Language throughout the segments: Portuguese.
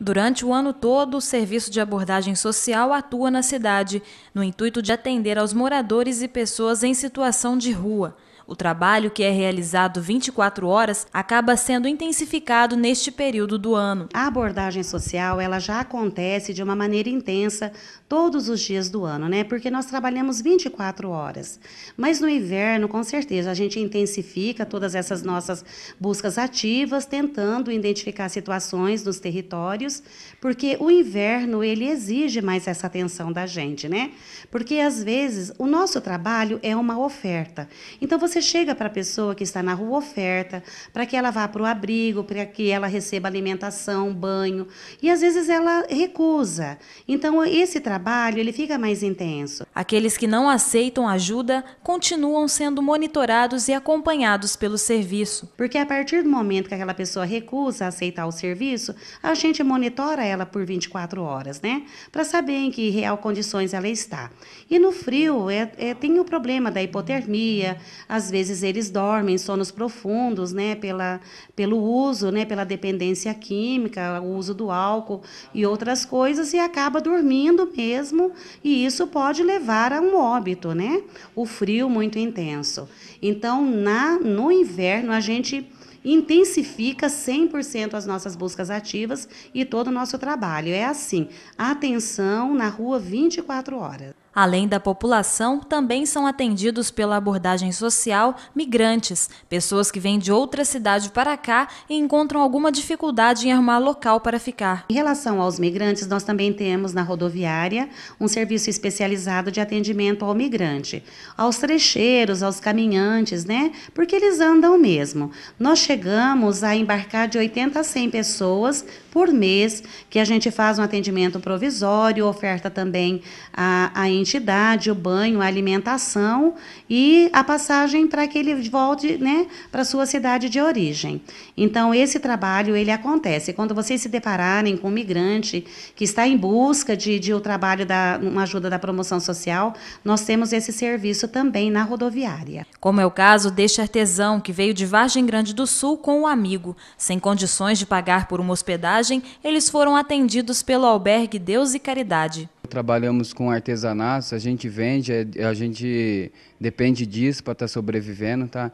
Durante o ano todo, o Serviço de Abordagem Social atua na cidade, no intuito de atender aos moradores e pessoas em situação de rua. O trabalho, que é realizado 24 horas, acaba sendo intensificado neste período do ano. A abordagem social ela já acontece de uma maneira intensa todos os dias do ano, né? Porque nós trabalhamos 24 horas. Mas no inverno, com certeza, a gente intensifica todas essas nossas buscas ativas, tentando identificar situações nos territórios, porque o inverno ele exige mais essa atenção da gente, né? Porque às vezes o nosso trabalho é uma oferta. Então você você chega para a pessoa que está na rua oferta, para que ela vá para o abrigo, para que ela receba alimentação, banho, e às vezes ela recusa. Então esse trabalho ele fica mais intenso. Aqueles que não aceitam ajuda continuam sendo monitorados e acompanhados pelo serviço. Porque a partir do momento que aquela pessoa recusa aceitar o serviço, a gente monitora ela por 24 horas, né? Para saber em que real condições ela está. E no frio é, é tem o problema da hipotermia, às às vezes eles dormem sonos profundos, né, pela, pelo uso, né, pela dependência química, o uso do álcool e outras coisas e acaba dormindo mesmo, e isso pode levar a um óbito, né? O frio muito intenso. Então, na no inverno a gente intensifica 100% as nossas buscas ativas e todo o nosso trabalho. É assim, atenção na rua 24 horas. Além da população, também são atendidos pela abordagem social migrantes, pessoas que vêm de outra cidade para cá e encontram alguma dificuldade em arrumar local para ficar. Em relação aos migrantes, nós também temos na rodoviária um serviço especializado de atendimento ao migrante, aos trecheiros, aos caminhantes, né? Porque eles andam mesmo. Nós chegamos a embarcar de 80 a 100 pessoas por mês, que a gente faz um atendimento provisório, oferta também a, a entidade, o banho, a alimentação e a passagem para que ele volte né, para sua cidade de origem. Então, esse trabalho ele acontece. Quando vocês se depararem com um migrante que está em busca de, de um trabalho, da, uma ajuda da promoção social, nós temos esse serviço também na rodoviária. Como é o caso deste artesão que veio de Vargem Grande do Sul com um amigo. Sem condições de pagar por uma hospedagem, eles foram atendidos pelo albergue Deus e Caridade. Trabalhamos com artesanato, a gente vende, é, a gente depende disso para estar tá sobrevivendo, tá?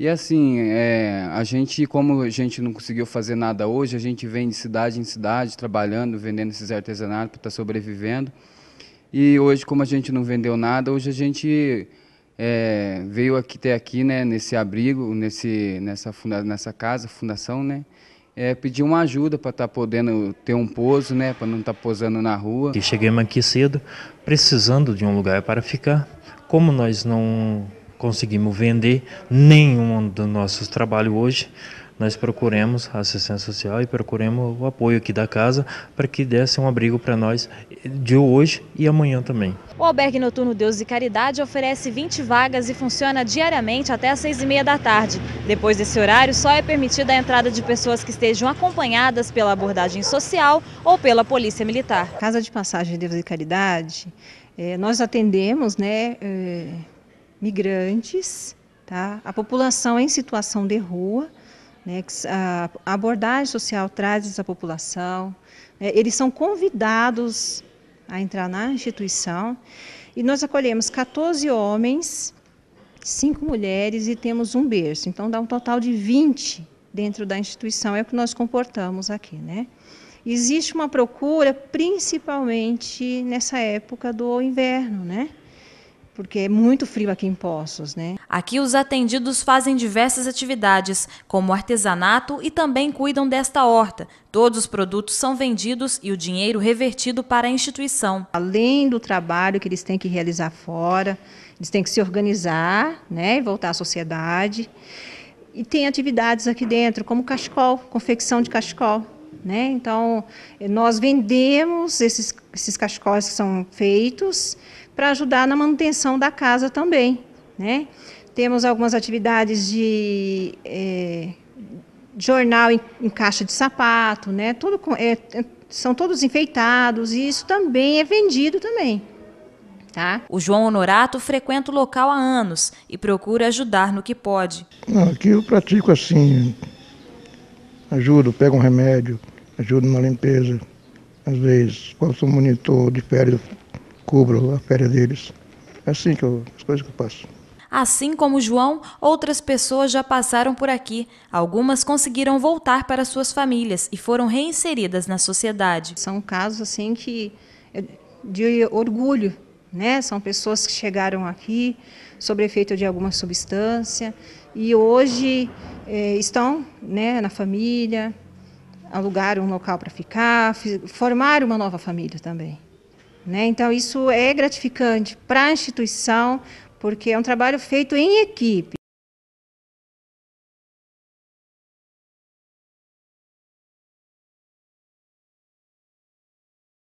E assim, é, a gente, como a gente não conseguiu fazer nada hoje, a gente vem de cidade em cidade, trabalhando, vendendo esses artesanatos para estar tá sobrevivendo. E hoje, como a gente não vendeu nada, hoje a gente é, veio aqui até aqui, né, nesse abrigo, nesse, nessa, funda, nessa casa, fundação, né? é, pedir uma ajuda para estar tá podendo ter um pouso, né, para não estar tá posando na rua. E chegamos aqui cedo, precisando de um lugar para ficar. Como nós não conseguimos vender nenhum dos nossos trabalhos hoje, nós procuremos a assistência social e procuremos o apoio aqui da casa para que desse um abrigo para nós de hoje e amanhã também. O albergue noturno Deus e Caridade oferece 20 vagas e funciona diariamente até às 6 e meia da tarde. Depois desse horário, só é permitida a entrada de pessoas que estejam acompanhadas pela abordagem social ou pela polícia militar. Casa de Passagem Deus e Caridade, eh, nós atendemos né, eh, migrantes, tá? a população em situação de rua, né, que a abordagem social traz essa população. Né, eles são convidados a entrar na instituição e nós acolhemos 14 homens, cinco mulheres e temos um berço. Então dá um total de 20 dentro da instituição, é o que nós comportamos aqui, né? Existe uma procura, principalmente nessa época do inverno, né? porque é muito frio aqui em Poços, né? Aqui os atendidos fazem diversas atividades, como artesanato e também cuidam desta horta. Todos os produtos são vendidos e o dinheiro revertido para a instituição. Além do trabalho que eles têm que realizar fora, eles têm que se organizar, né, e voltar à sociedade. E tem atividades aqui dentro, como cachecol, confecção de cachecol. Né? Então, nós vendemos esses, esses cachecóis que são feitos para ajudar na manutenção da casa também. Né? Temos algumas atividades de é, jornal em, em, caixa de sapato, né? Tudo é, é, são todos enfeitados e isso também é vendido também. Tá? O João Honorato frequenta o local há anos e procura ajudar no que pode. aqui eu pratico assim, ajudo, pego um remédio, ajudo na limpeza. Às vezes, quando sou monitor de férias, cubro a férias deles. É assim que eu, as coisas que eu passo. Assim como João, outras pessoas já passaram por aqui. Algumas conseguiram voltar para suas famílias e foram reinseridas na sociedade. São casos assim que de orgulho, né? São pessoas que chegaram aqui sob efeito de alguma substância e hoje é, estão, né, na família, alugar um local para ficar, formar uma nova família também. Né? Então, isso é gratificante para a instituição, porque é um trabalho feito em equipe.